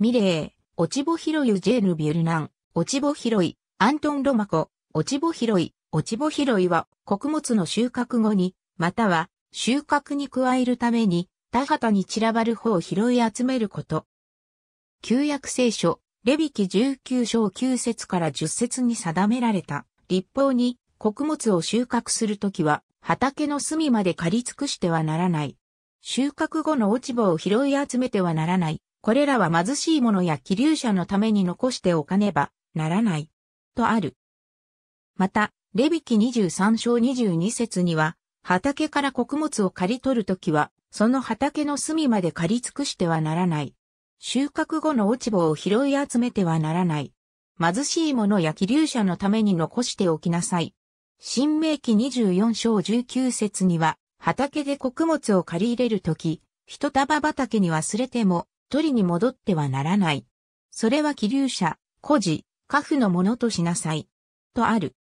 ミレー、オチボヒロユジェーヌ・ビュルナン、オチボヒロイ、アントン・ロマコ、オチボヒロイ、オチボヒロイは穀物の収穫後に、または収穫に加えるために田畑に散らばる方を拾い集めること。旧約聖書、レビキ19章9節から10節に定められた立法に穀物を収穫するときは畑の隅まで刈り尽くしてはならない。収穫後の落ち葉を拾い集めてはならない。これらは貧しい者や気流者のために残しておかねばならない。とある。また、レビキ23章22節には、畑から穀物を刈り取るときは、その畑の隅まで刈り尽くしてはならない。収穫後の落ち穂を拾い集めてはならない。貧しい者や気流者のために残しておきなさい。新明記24章19節には、畑で穀物を借り入れるとき、一束畑に忘れても、取りに戻ってはならない。それは気流者、孤児、家父のものとしなさい。とある。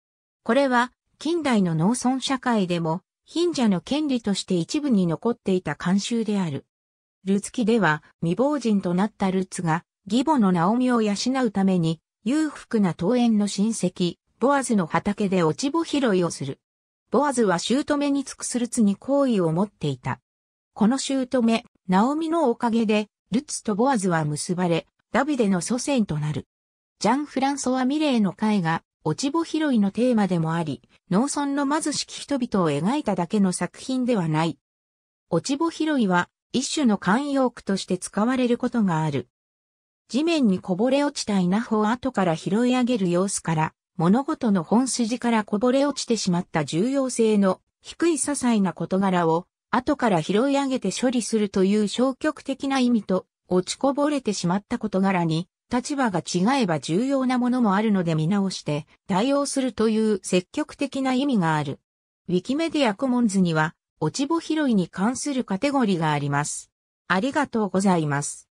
これは、近代の農村社会でも、貧者の権利として一部に残っていた慣習である。ルツキでは、未亡人となったルツが、義母のナオミを養うために、裕福な桃園の親戚、ボアズの畑で落ち穂拾いをする。ボアズは姑に尽くすルツに好意を持っていた。この姑、ナオミのおかげで、ルツとボアズは結ばれ、ダビデの祖先となる。ジャン・フランソワ・ミレーの絵が、落ち穂拾いのテーマでもあり、農村の貧しき人々を描いただけの作品ではない。落ち穂拾いは、一種の慣用句として使われることがある。地面にこぼれ落ちた稲穂を後から拾い上げる様子から、物事の本筋からこぼれ落ちてしまった重要性の低い些細な事柄を後から拾い上げて処理するという消極的な意味と、落ちこぼれてしまった事柄に、立場が違えば重要なものもあるので見直して対応するという積極的な意味がある。ウィキメディアコモンズには、落ち穂拾いに関するカテゴリーがあります。ありがとうございます。